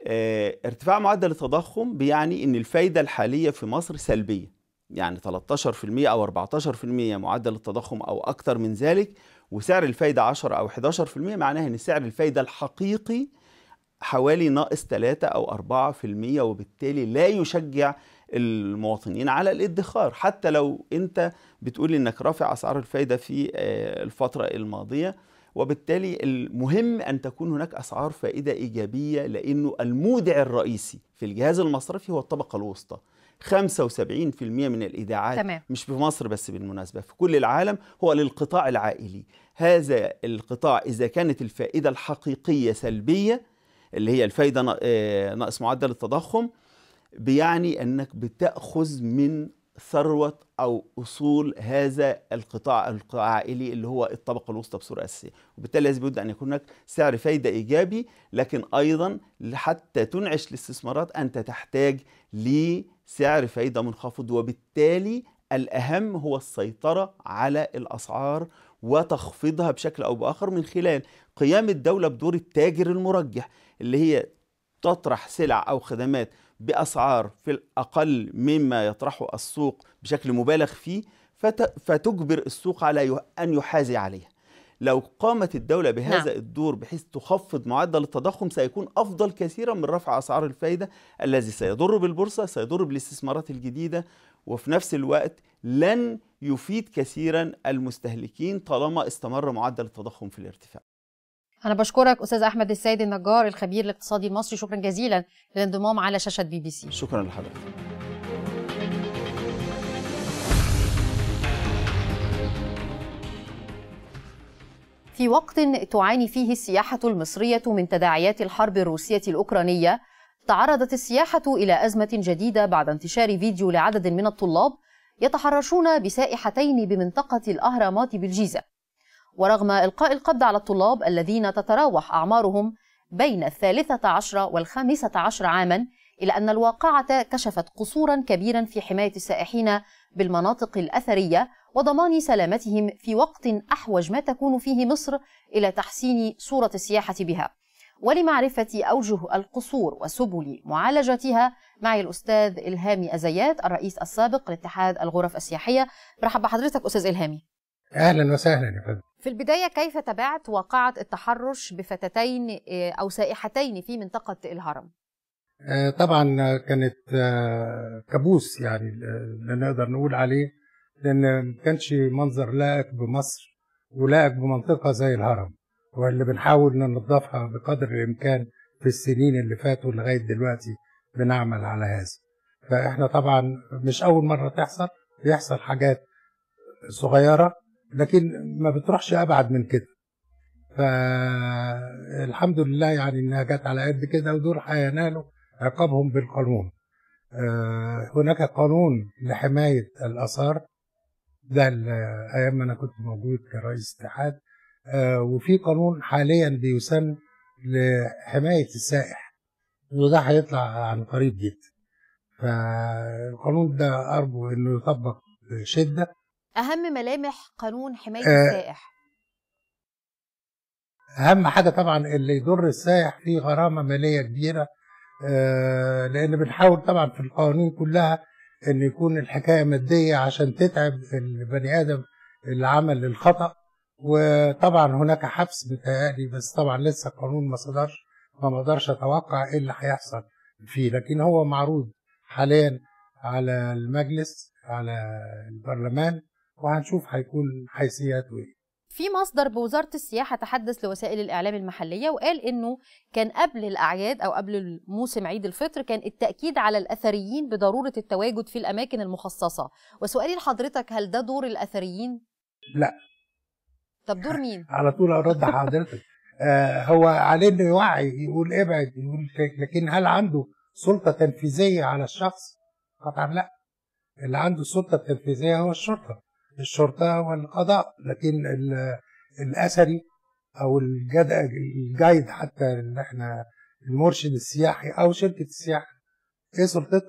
آه، ارتفاع معدل التضخم بيعني ان الفايده الحاليه في مصر سلبيه يعني 13% او 14% معدل التضخم او اكثر من ذلك وسعر الفايده 10 او 11% معناها ان سعر الفايده الحقيقي حوالي ناقص 3 او 4% وبالتالي لا يشجع المواطنين على الادخار حتى لو انت بتقول انك رافع اسعار الفايده في آه، الفتره الماضيه وبالتالي المهم أن تكون هناك أسعار فائدة إيجابية لأنه المودع الرئيسي في الجهاز المصرفي هو الطبقة الوسطى 75% من الإيداعات تمام. مش في مصر بس بالمناسبة في كل العالم هو للقطاع العائلي هذا القطاع إذا كانت الفائدة الحقيقية سلبية اللي هي الفائدة آه، ناقص معدل التضخم بيعني أنك بتأخذ من ثروة أو أصول هذا القطاع العائلي اللي هو الطبقة الوسطى بصورة أساسية وبالتالي لازم بد أن يكون هناك سعر فايدة إيجابي لكن أيضا حتى تنعش الاستثمارات أنت تحتاج لسعر فايدة منخفض وبالتالي الأهم هو السيطرة على الأسعار وتخفيضها بشكل أو بآخر من خلال قيام الدولة بدور التاجر المرجح اللي هي تطرح سلع أو خدمات بأسعار في الأقل مما يطرحه السوق بشكل مبالغ فيه فتجبر السوق على أن يحازي عليها لو قامت الدولة بهذا نعم. الدور بحيث تخفض معدل التضخم سيكون أفضل كثيرا من رفع أسعار الفايدة الذي سيضر بالبورصة سيضر بالاستثمارات الجديدة وفي نفس الوقت لن يفيد كثيرا المستهلكين طالما استمر معدل التضخم في الارتفاع انا بشكرك استاذ احمد السيد النجار الخبير الاقتصادي المصري شكرا جزيلا للانضمام على شاشه بي بي سي شكرا لحضرتك في وقت تعاني فيه السياحة المصرية من تداعيات الحرب الروسية الأوكرانية تعرضت السياحة إلى أزمة جديدة بعد انتشار فيديو لعدد من الطلاب يتحرشون بسائحتين بمنطقة الأهرامات بالجيزة ورغم إلقاء القبض على الطلاب الذين تتراوح أعمارهم بين الثالثة عشرة والخامسة عشر عاماً إلا أن الواقعة كشفت قصورا كبيرا في حماية السائحين بالمناطق الأثرية وضمان سلامتهم في وقت أحوج ما تكون فيه مصر إلى تحسين صورة السياحة بها ولمعرفة أوجه القصور وسبل معالجتها معي الأستاذ إلهامي أزيات الرئيس السابق لاتحاد الغرف السياحية برحب بحضرتك أستاذ إلهامي أهلا وسهلا يا فندم في البداية كيف تابعت واقعة التحرش بفتاتين آه، أو سائحتين في منطقة الهرم؟ آه، طبعا كانت آه، كابوس يعني اللي نقدر نقول عليه لأن ما كانش منظر لائق بمصر ولائق بمنطقة زي الهرم واللي بنحاول ننظفها بقدر الإمكان في السنين اللي فاتوا لغاية دلوقتي بنعمل على هذا فإحنا طبعا مش أول مرة تحصل بيحصل حاجات صغيرة لكن ما بتروحش ابعد من كده فالحمد لله يعني انها جت على قد كده ودول هينالوا عقابهم بالقانون آه، هناك قانون لحمايه الاثار ده ايام ما انا كنت موجود كرئيس اتحاد آه، وفي قانون حاليا بيسن لحمايه السائح وده هيطلع عن قريب جدا فالقانون ده ارجو انه يطبق بشده اهم ملامح قانون حمايه آه السائح اهم حاجه طبعا اللي يضر السائح فيه غرامه ماليه كبيره آه لان بنحاول طبعا في القوانين كلها ان يكون الحكايه ماديه عشان تتعب البني ادم اللي عمل الخطا وطبعا هناك حبس بتهيألي بس طبعا لسه القانون ما صدرش فما اقدرش اتوقع ايه اللي هيحصل فيه لكن هو معروض حاليا على المجلس على البرلمان وهنشوف هيكون حيثياته ايه في مصدر بوزاره السياحه تحدث لوسائل الاعلام المحليه وقال انه كان قبل الاعياد او قبل موسم عيد الفطر كان التاكيد على الاثريين بضروره التواجد في الاماكن المخصصه وسؤالي لحضرتك هل ده دور الاثريين لا طب دور مين على طول ارد حضرتك آه هو عليه انه يوعي يقول ابعد يقول لكن هل عنده سلطه تنفيذيه على الشخص قطعا لا اللي عنده السلطه التنفيذيه هو الشرطه الشرطة والقضاء لكن الأثري أو الجايد حتى اللي احنا المرشد السياحي أو شركة السياحة إيه سلطتها؟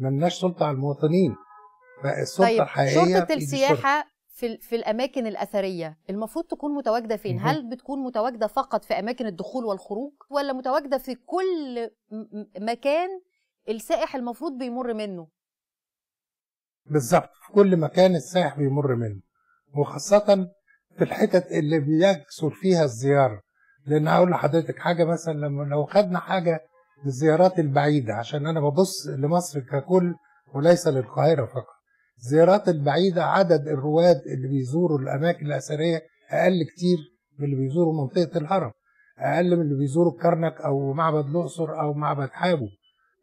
ملناش سلطة على المواطنين فالسلطة طيب الحقيقية شرطة السياحة في في الاماكن الاثريه المفروض تكون متواجده فين هل بتكون متواجده فقط في اماكن الدخول والخروج ولا متواجده في كل مكان السائح المفروض بيمر منه بالظبط في كل مكان السائح بيمر منه وخاصة في الحتت اللي بيكثر فيها الزيارة لأن هقول لحضرتك حاجة مثلا لما لو خدنا حاجة للزيارات البعيدة عشان أنا ببص لمصر ككل وليس للقاهرة فقط الزيارات البعيدة عدد الرواد اللي بيزوروا الأماكن الأثرية أقل كتير من اللي بيزوروا منطقة الهرم أقل من اللي بيزوروا الكرنك أو معبد الأقصر أو معبد حابو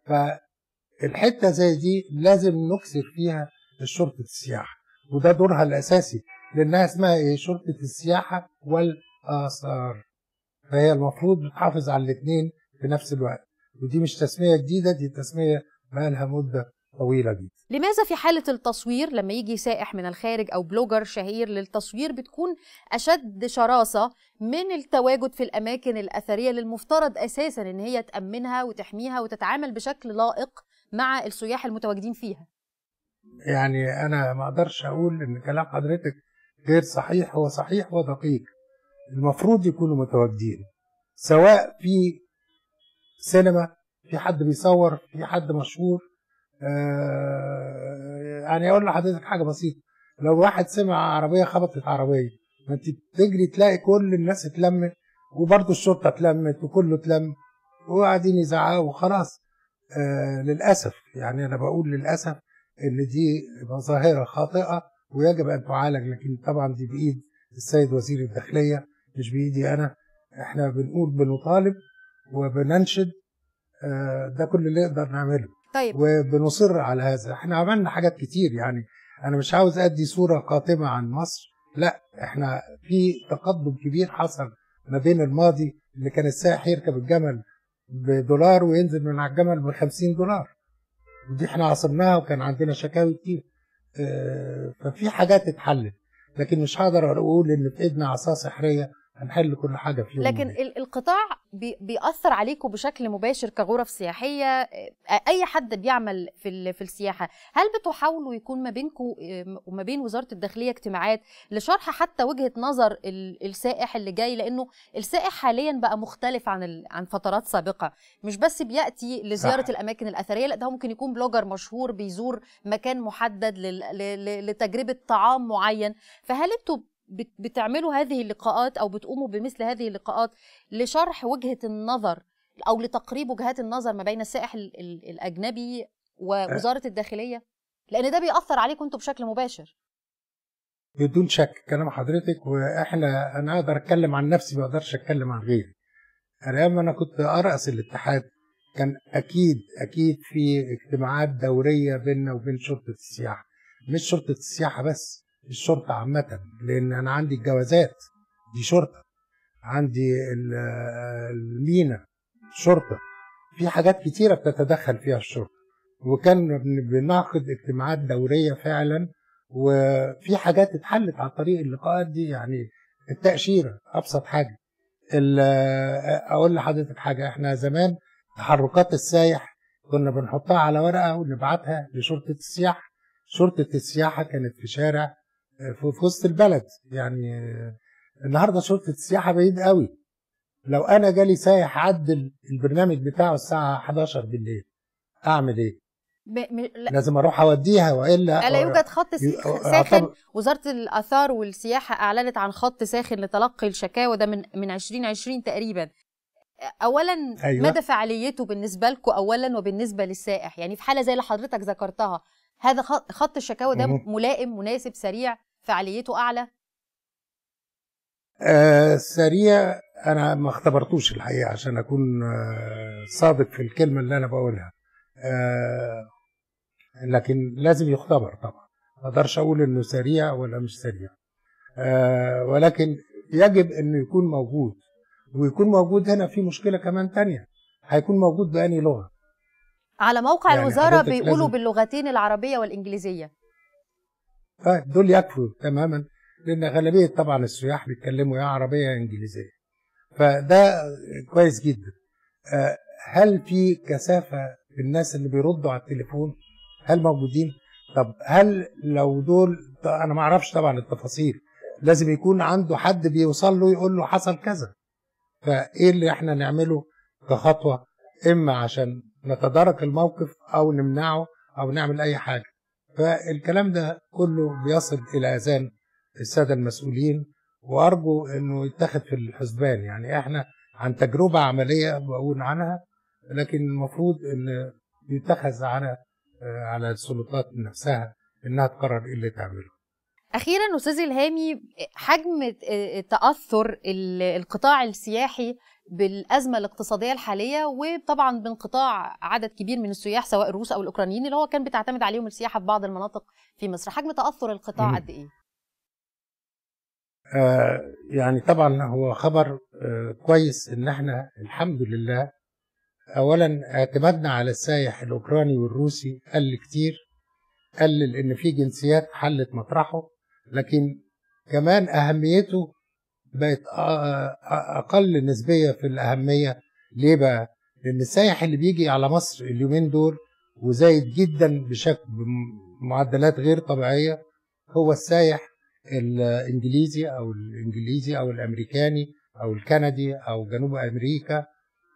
فالحتة زي دي لازم نكثر فيها لشرطة السياحه وده دورها الاساسي لانها اسمها ايه شرطه السياحه والاثار فهي المفروض بتحافظ على الاثنين في نفس الوقت ودي مش تسميه جديده دي تسميه لها مده طويله جدا لماذا في حاله التصوير لما يجي سائح من الخارج او بلوجر شهير للتصوير بتكون اشد شراسه من التواجد في الاماكن الاثريه اللي المفترض اساسا ان هي تامنها وتحميها وتتعامل بشكل لائق مع السياح المتواجدين فيها يعني انا ما اقدرش اقول ان كلام حضرتك غير صحيح هو صحيح ودقيق المفروض يكونوا متواجدين سواء في سينما في حد بيصور في حد مشهور آه يعني اقول لحضرتك حاجه بسيطه لو واحد سمع عربيه خبطت عربيه ما انت تجري تلاقي كل الناس اتلمت وبرضه الشرطه اتلمت وكله اتلم وقاعدين يزعقوا وخلاص آه للاسف يعني انا بقول للاسف ان دي ظاهره خاطئه ويجب ان تعالج لكن طبعا دي بايد السيد وزير الداخليه مش بايدي انا احنا بنقول بنطالب وبننشد آه، ده كل اللي نقدر نعمله طيب وبنصر على هذا احنا عملنا حاجات كتير يعني انا مش عاوز ادي صوره قاتمه عن مصر لا احنا في تقدم كبير حصل ما بين الماضي اللي كان السائح يركب الجمل بدولار وينزل من على الجمل ب 50 دولار ودي احنا عاصرناها وكان عندنا شكاوي كتير آه، ففي حاجات اتحلت لكن مش هقدر اقول ان في ايدنا عصا سحريه هنحل كل حاجه في لكن ال القطاع بي بيأثر عليكم بشكل مباشر كغرف سياحيه آه، اي حد بيعمل في في السياحه هل بتحاولوا يكون ما بينكم وما بين وزاره الداخليه اجتماعات لشرح حتى وجهه نظر السائح اللي جاي لانه السائح حاليا بقى مختلف عن عن فترات سابقه مش بس بياتي لزياره صح. الاماكن الاثريه لا ده ممكن يكون بلوجر مشهور بيزور مكان محدد لتجربه طعام معين فهل انتوا بتعملوا هذه اللقاءات او بتقوموا بمثل هذه اللقاءات لشرح وجهه النظر او لتقريب وجهات النظر ما بين السائح الاجنبي ووزاره الداخليه لان ده بيأثر عليكم انتوا بشكل مباشر بدون شك كلام حضرتك واحنا انا اقدر اتكلم عن نفسي ما اقدرش اتكلم عن غيري انا لما انا كنت ارأس الاتحاد كان اكيد اكيد في اجتماعات دوريه بيننا وبين شرطه السياحه مش شرطه السياحه بس الشرطه عامه لان انا عندي الجوازات دي شرطه عندي المينا شرطه في حاجات كتيره بتتدخل فيها الشرطه وكان بنعقد اجتماعات دوريه فعلا وفي حاجات اتحلت عن طريق اللقاءات دي يعني التاشيره ابسط حاجه اقول لحضرتك حاجه احنا زمان تحركات السايح كنا بنحطها على ورقه ونبعتها لشرطه السياحه شرطه السياحه كانت في شارع في وسط البلد يعني النهارده شرطه السياحه بعيد قوي لو انا جالي سايح عدل البرنامج بتاعه الساعه 11 بالليل اعمل ايه؟ ب... م... لازم اروح اوديها والا الا يوجد خط ساخن وزاره الاثار والسياحه اعلنت عن خط ساخن لتلقي الشكاوى ده من من 2020 تقريبا اولا أيوة. مدى فعاليته بالنسبه لكم اولا وبالنسبه للسائح يعني في حاله زي اللي حضرتك ذكرتها هذا خط الشكاوى ده ملائم مناسب سريع فعاليته اعلى آه سريع انا ما اختبرتوش الحقيقه عشان اكون آه صادق في الكلمه اللي انا بقولها آه لكن لازم يختبر طبعا ما اقدرش اقول انه سريع ولا مش سريع آه ولكن يجب انه يكون موجود ويكون موجود هنا في مشكله كمان تانية هيكون موجود بأني لغه على موقع يعني الوزاره بيقولوا باللغتين العربيه والانجليزيه فدول طيب، يكفوا تماما لان غالبيه طبعا السياح بيتكلموا يا عربيه يا انجليزيه فده كويس جدا آه، هل في كثافه في الناس اللي بيردوا على التليفون هل موجودين طب هل لو دول انا ما اعرفش طبعا التفاصيل لازم يكون عنده حد بيوصل له يقول له حصل كذا فايه اللي احنا نعمله كخطوه اما عشان نتدارك الموقف او نمنعه او نعمل اي حاجه فالكلام ده كله بيصل الى اذان الساده المسؤولين وارجو انه يتخذ في الحسبان يعني احنا عن تجربه عمليه بقول عنها لكن المفروض ان يتخذ على على السلطات نفسها انها تقرر ايه اللي تعمله اخيرا استاذ الهامي حجم تاثر القطاع السياحي بالازمه الاقتصاديه الحاليه وطبعا بانقطاع عدد كبير من السياح سواء الروس او الاوكرانيين اللي هو كان بتعتمد عليهم السياحه في بعض المناطق في مصر حجم تاثر القطاع قد ايه آه يعني طبعا هو خبر آه كويس ان احنا الحمد لله اولا اعتمادنا على السائح الاوكراني والروسي قل كتير قل لان في جنسيات حلت مطرحه لكن كمان اهميته بقت اقل نسبيه في الاهميه ليه بقى؟ لان السائح اللي بيجي على مصر اليومين دول وزايد جدا بشكل بمعدلات غير طبيعيه هو السائح الانجليزي او الانجليزي او الامريكاني او الكندي او جنوب امريكا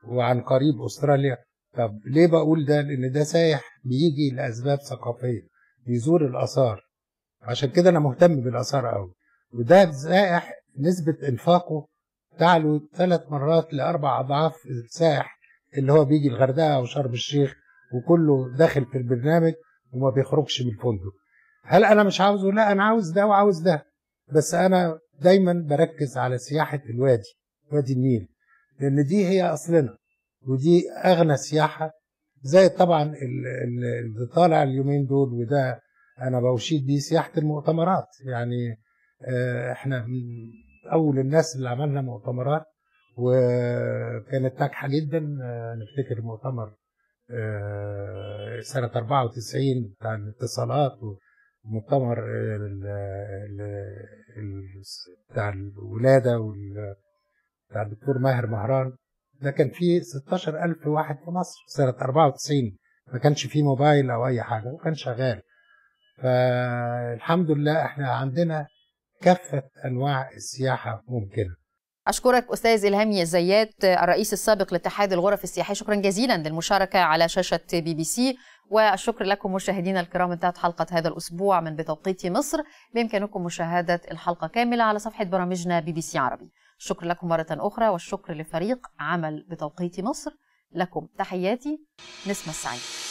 وعن قريب استراليا طب ليه بقول ده؟ لان ده سايح بيجي لاسباب ثقافيه بيزور الاثار عشان كده انا مهتم بالاثار قوي وده سائح نسبة إنفاقه تعلو ثلاث مرات لأربع أضعاف السائح اللي هو بيجي الغردقة أو شرم الشيخ وكله داخل في البرنامج وما بيخرجش من الفندق هل أنا مش عاوزه؟ لا أنا عاوز ده وعاوز ده بس أنا دايما بركز على سياحة الوادي وادي النيل لأن دي هي أصلنا ودي أغنى سياحة زي طبعا اللي طالع اليومين دول وده أنا بوشيد بيه سياحة المؤتمرات يعني آه، احنا من اول الناس اللي عملنا مؤتمرات وكانت ناجحه جدا آه، نفتكر مؤتمر آه، سنه 94 بتاع الاتصالات ومؤتمر بتاع الولاده بتاع الدكتور ماهر مهران ده كان فيه 16000 واحد في مصر سنه 94 ما كانش فيه موبايل او اي حاجه وكان شغال فالحمد لله احنا عندنا كافه انواع السياحه ممكنه أشكرك أستاذ إلهام يزيات الرئيس السابق لاتحاد الغرف السياحية شكرا جزيلا للمشاركة على شاشة بي بي سي والشكر لكم مشاهدينا الكرام انتهت حلقة هذا الأسبوع من بتوقيت مصر بإمكانكم مشاهدة الحلقة كاملة على صفحة برامجنا بي بي سي عربي شكر لكم مرة أخرى والشكر لفريق عمل بتوقيت مصر لكم تحياتي نسمة السعيد